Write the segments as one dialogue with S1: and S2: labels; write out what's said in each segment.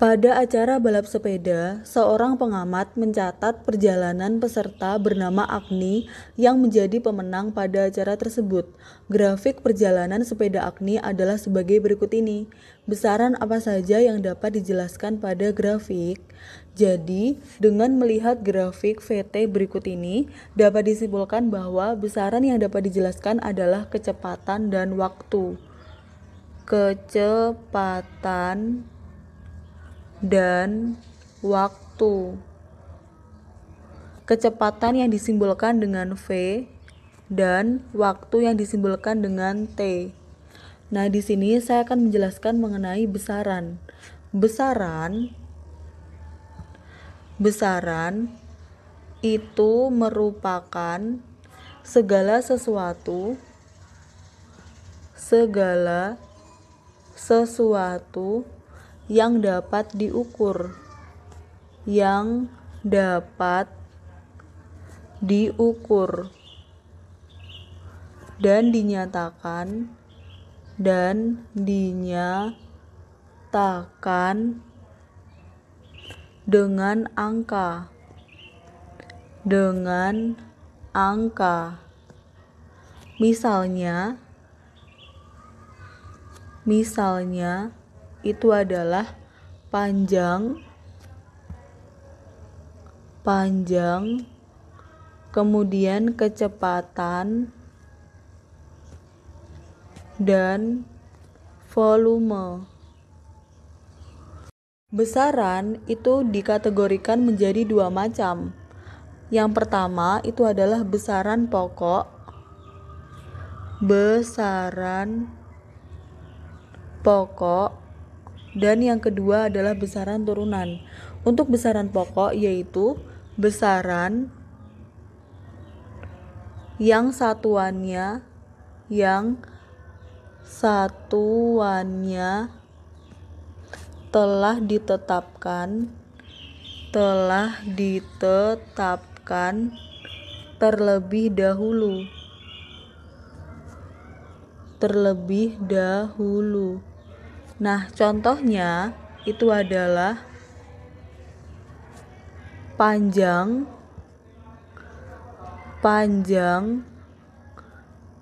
S1: Pada acara balap sepeda, seorang pengamat mencatat perjalanan peserta bernama Agni yang menjadi pemenang pada acara tersebut. Grafik perjalanan sepeda Agni adalah sebagai berikut ini. Besaran apa saja yang dapat dijelaskan pada grafik? Jadi, dengan melihat grafik VT berikut ini, dapat disimpulkan bahwa besaran yang dapat dijelaskan adalah kecepatan dan waktu. Kecepatan dan waktu. Kecepatan yang disimbolkan dengan V dan waktu yang disimbolkan dengan T. Nah, di sini saya akan menjelaskan mengenai besaran. Besaran besaran itu merupakan segala sesuatu segala sesuatu yang dapat diukur yang dapat diukur dan dinyatakan dan dinyatakan dengan angka dengan angka misalnya misalnya itu adalah panjang panjang kemudian kecepatan dan volume Besaran itu dikategorikan menjadi dua macam. Yang pertama itu adalah besaran pokok. Besaran pokok dan yang kedua adalah besaran turunan. Untuk besaran pokok yaitu besaran yang satuannya yang satuannya telah ditetapkan telah ditetapkan terlebih dahulu terlebih dahulu Nah, contohnya itu adalah panjang panjang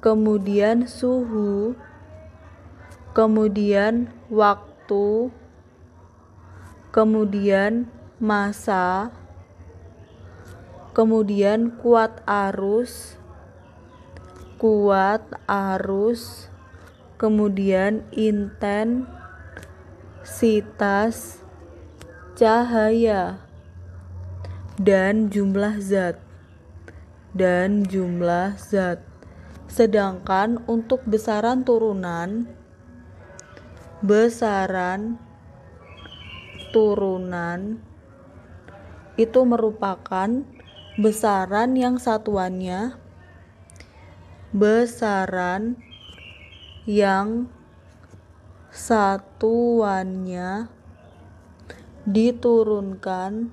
S1: kemudian suhu kemudian waktu kemudian masa kemudian kuat arus kuat arus kemudian intens kompleksitas cahaya dan jumlah zat dan jumlah zat. Sedangkan untuk besaran turunan besaran turunan itu merupakan besaran yang satuannya besaran yang satuannya diturunkan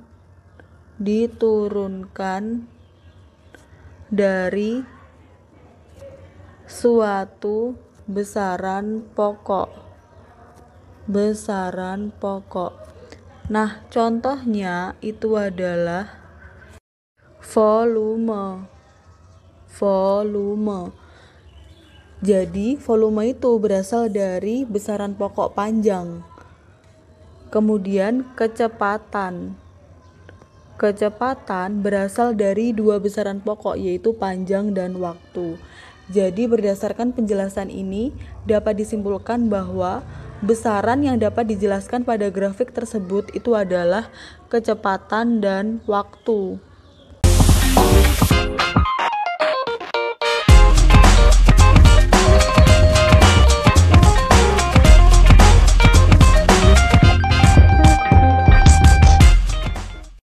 S1: diturunkan dari suatu besaran pokok besaran pokok nah contohnya itu adalah volume volume jadi, volume itu berasal dari besaran pokok panjang. Kemudian, kecepatan. Kecepatan berasal dari dua besaran pokok, yaitu panjang dan waktu. Jadi, berdasarkan penjelasan ini, dapat disimpulkan bahwa besaran yang dapat dijelaskan pada grafik tersebut itu adalah kecepatan dan waktu.